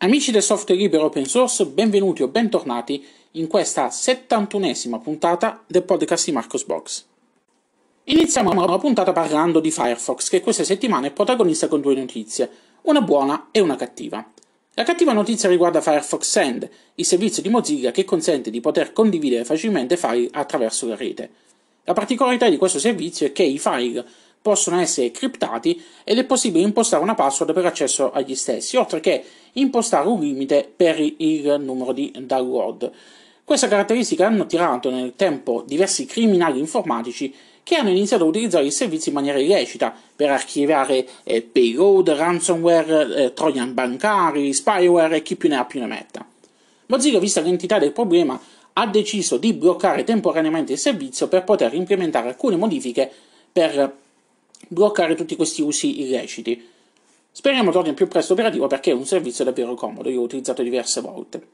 Amici del software libero open source, benvenuti o bentornati in questa 71esima puntata del podcast di Marcos Box. Iniziamo la puntata parlando di Firefox, che questa settimana è protagonista con due notizie, una buona e una cattiva. La cattiva notizia riguarda Firefox Send, il servizio di Mozilla che consente di poter condividere facilmente file attraverso la rete. La particolarità di questo servizio è che i file possono essere criptati ed è possibile impostare una password per accesso agli stessi, oltre che impostare un limite per il numero di download. Questa caratteristica hanno attirato nel tempo diversi criminali informatici che hanno iniziato a utilizzare i servizi in maniera illecita per archiviare eh, payload, ransomware, eh, trojan bancari, spyware e chi più ne ha più ne metta. Mozilla, vista l'entità del problema, ha deciso di bloccare temporaneamente il servizio per poter implementare alcune modifiche per bloccare tutti questi usi illeciti. Speriamo torni più presto operativo perché è un servizio davvero comodo, io l'ho utilizzato diverse volte.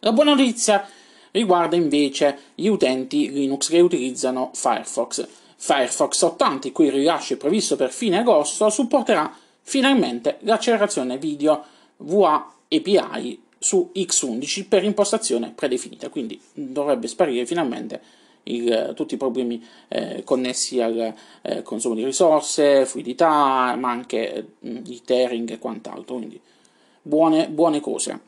La buona notizia riguarda invece gli utenti Linux che utilizzano Firefox. Firefox 80, il cui rilascio è previsto per fine agosto, supporterà finalmente l'accelerazione video VA API su X11 per impostazione predefinita, quindi dovrebbe sparire finalmente il, tutti i problemi eh, connessi al eh, consumo di risorse, fluidità, ma anche di mm, tearing e quant'altro, quindi buone, buone cose.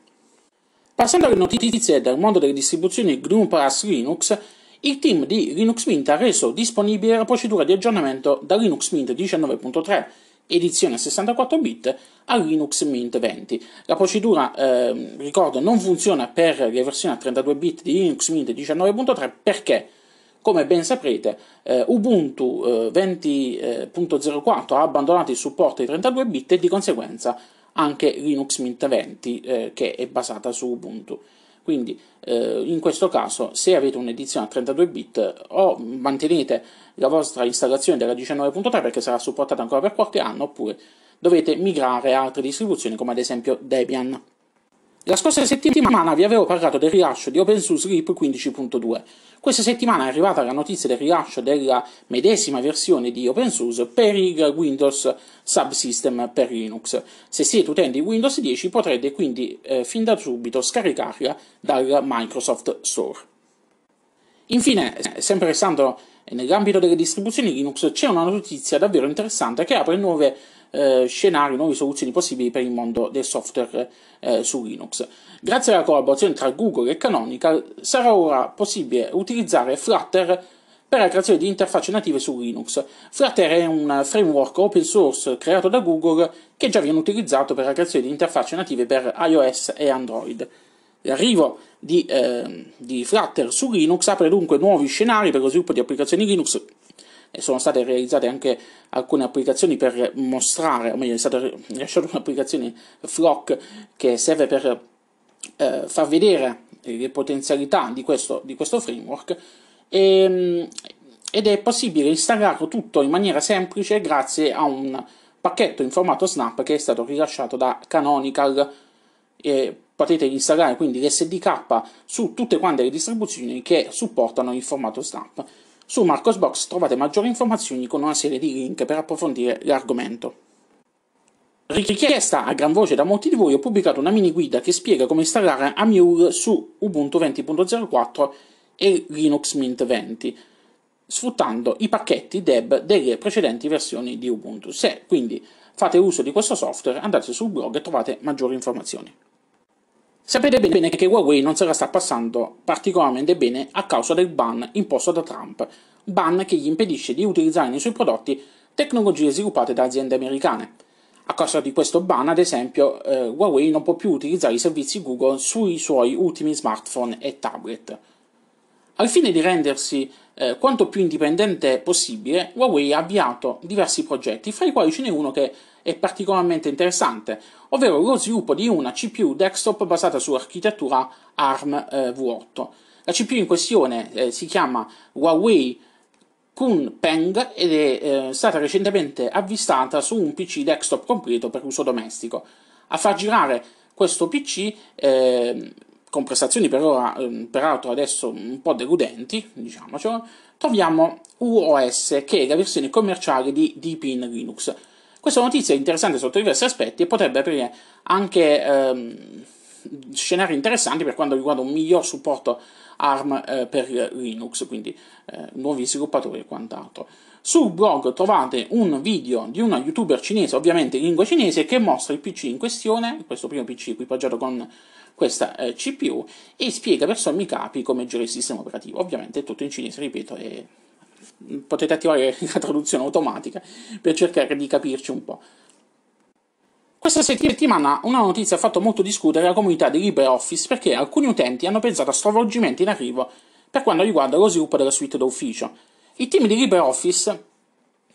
Passando alle notizie dal mondo delle distribuzioni GNU Plus Linux, il team di Linux Mint ha reso disponibile la procedura di aggiornamento da Linux Mint 19.3 edizione 64 bit a Linux Mint 20. La procedura, eh, ricordo, non funziona per le versioni a 32 bit di Linux Mint 19.3 perché come ben saprete, eh, Ubuntu eh, 20.04 ha abbandonato il supporto ai 32 bit e di conseguenza anche Linux Mint 20 eh, che è basata su Ubuntu. Quindi eh, in questo caso se avete un'edizione a 32 bit o mantenete la vostra installazione della 19.3 perché sarà supportata ancora per qualche anno oppure dovete migrare a altre distribuzioni come ad esempio Debian. La scorsa settimana vi avevo parlato del rilascio di OpenSUSE RIP 15.2. Questa settimana è arrivata la notizia del rilascio della medesima versione di OpenSUSE per il Windows Subsystem per Linux. Se siete utenti di Windows 10 potrete quindi eh, fin da subito scaricarla dal Microsoft Store. Infine, sempre restando nell'ambito delle distribuzioni Linux, c'è una notizia davvero interessante che apre nuove eh, scenari, nuove soluzioni possibili per il mondo del software eh, su Linux. Grazie alla collaborazione tra Google e Canonical sarà ora possibile utilizzare Flutter per la creazione di interfacce native su Linux. Flutter è un framework open source creato da Google che già viene utilizzato per la creazione di interfacce native per iOS e Android. L'arrivo di, eh, di Flutter su Linux apre dunque nuovi scenari per lo sviluppo di applicazioni Linux e sono state realizzate anche alcune applicazioni per mostrare, o meglio è stata rilasciata un'applicazione Flock che serve per eh, far vedere le potenzialità di questo, di questo framework e, ehm, ed è possibile installarlo tutto in maniera semplice grazie a un pacchetto in formato snap che è stato rilasciato da Canonical eh, potete installare quindi l'SDK su tutte quante le distribuzioni che supportano il formato Snap. Su Marcosbox trovate maggiori informazioni con una serie di link per approfondire l'argomento. Richiesta a gran voce da molti di voi ho pubblicato una mini guida che spiega come installare Amure su Ubuntu 20.04 e Linux Mint 20 sfruttando i pacchetti deb delle precedenti versioni di Ubuntu. Se quindi fate uso di questo software andate sul blog e trovate maggiori informazioni. Sapete bene che Huawei non se la sta passando particolarmente bene a causa del ban imposto da Trump, ban che gli impedisce di utilizzare nei suoi prodotti tecnologie sviluppate da aziende americane. A causa di questo ban, ad esempio, eh, Huawei non può più utilizzare i servizi Google sui suoi ultimi smartphone e tablet. Al fine di rendersi eh, quanto più indipendente possibile, Huawei ha avviato diversi progetti, fra i quali ce n'è uno che è particolarmente interessante, ovvero lo sviluppo di una CPU desktop basata su architettura ARM eh, V8. La CPU in questione eh, si chiama Huawei Kunpeng ed è eh, stata recentemente avvistata su un PC desktop completo per uso domestico. A far girare questo PC ehm, con prestazioni per ora, ehm, peraltro adesso un po' deludenti, diciamocelo, troviamo UOS, che è la versione commerciale di Deepin Linux. Questa notizia è interessante sotto diversi aspetti e potrebbe aprire anche ehm, scenari interessanti per quanto riguarda un miglior supporto ARM eh, per Linux, quindi eh, nuovi sviluppatori e quant'altro. Sul blog trovate un video di una youtuber cinese, ovviamente in lingua cinese, che mostra il PC in questione, questo primo PC equipaggiato con questa eh, CPU, e spiega per sommi capi come gestire il sistema operativo. Ovviamente è tutto in cinese, ripeto, e potete attivare la traduzione automatica per cercare di capirci un po'. Questa settimana una notizia ha fatto molto discutere la comunità di LibreOffice perché alcuni utenti hanno pensato a stravolgimenti in arrivo per quanto riguarda lo sviluppo della suite d'ufficio. Il team di LibreOffice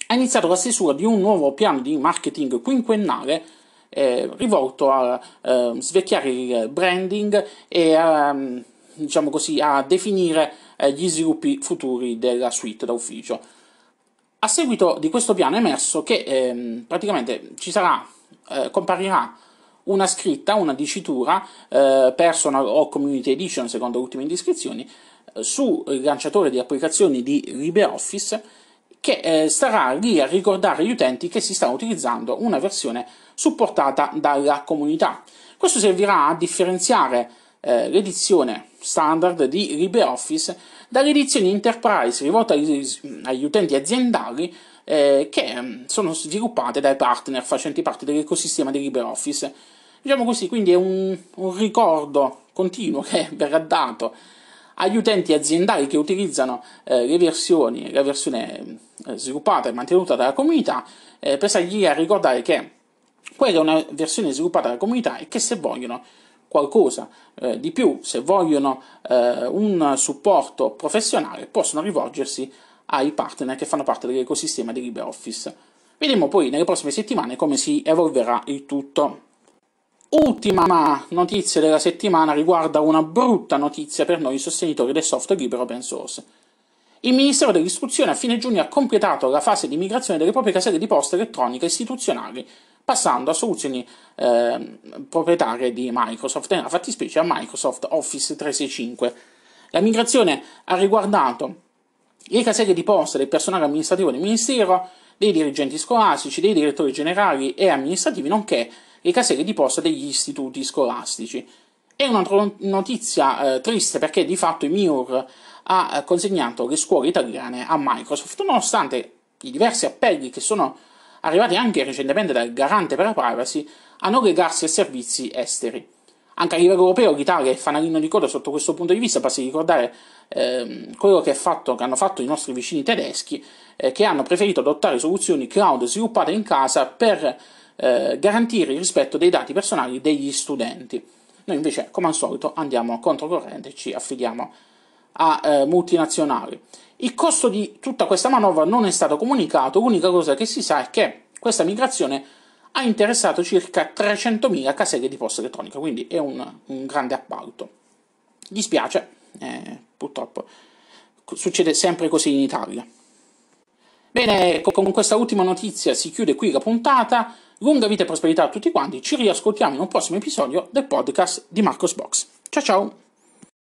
ha iniziato la stesura di un nuovo piano di marketing quinquennale eh, rivolto a eh, svecchiare il branding e a, ehm, diciamo così, a definire eh, gli sviluppi futuri della suite d'ufficio. A seguito di questo piano è emerso che ehm, praticamente ci sarà eh, comparirà una scritta, una dicitura, eh, personal o community edition, secondo le ultime indiscrezioni, eh, sul lanciatore di applicazioni di LibreOffice che eh, starà lì a ricordare agli utenti che si sta utilizzando una versione supportata dalla comunità. Questo servirà a differenziare eh, l'edizione standard di LibreOffice dall'edizione Enterprise rivolta agli, agli utenti aziendali eh, che mm, sono sviluppate dai partner facenti parte dell'ecosistema di LibreOffice. Diciamo così, quindi è un, un ricordo continuo che verrà dato agli utenti aziendali che utilizzano eh, le versioni, la versione eh, sviluppata e mantenuta dalla comunità, eh, per stargli a ricordare che quella è una versione sviluppata dalla comunità e che se vogliono qualcosa eh, di più, se vogliono eh, un supporto professionale, possono rivolgersi ai partner che fanno parte dell'ecosistema di LibreOffice. Vedremo poi nelle prossime settimane come si evolverà il tutto. Ultima notizia della settimana riguarda una brutta notizia per noi sostenitori del software libero open source. Il Ministero dell'Istruzione a fine giugno ha completato la fase di migrazione delle proprie caselle di posta elettronica istituzionali passando a soluzioni eh, proprietarie di Microsoft, nella fattispecie a Microsoft Office 365. La migrazione ha riguardato le caselle di posta del personale amministrativo del Ministero, dei dirigenti scolastici, dei direttori generali e amministrativi, nonché le caselle di posta degli istituti scolastici. È un'altra notizia eh, triste perché di fatto il MIUR ha consegnato le scuole italiane a Microsoft, nonostante i diversi appelli che sono arrivati anche recentemente dal garante per la privacy, a non legarsi a servizi esteri. Anche a livello europeo l'Italia è fanalino di coda sotto questo punto di vista, basti ricordare ehm, quello che, fatto, che, hanno fatto i nostri vicini tedeschi, eh, che hanno preferito adottare soluzioni cloud sviluppate in casa per eh, garantire il rispetto dei dati personali degli studenti. Noi invece, come al solito, andiamo controcorrente e ci affidiamo a eh, multinazionali. Il costo di tutta questa manovra non è stato comunicato, l'unica cosa che si sa è che questa migrazione ha interessato circa 300.000 caselle di posta elettronica, quindi è un, un grande appalto. Dispiace, eh, purtroppo succede sempre così in Italia. Bene, con questa ultima notizia si chiude qui la puntata. Lunga vita e prosperità a tutti quanti, ci riascoltiamo in un prossimo episodio del podcast di Marcos Box. Ciao ciao!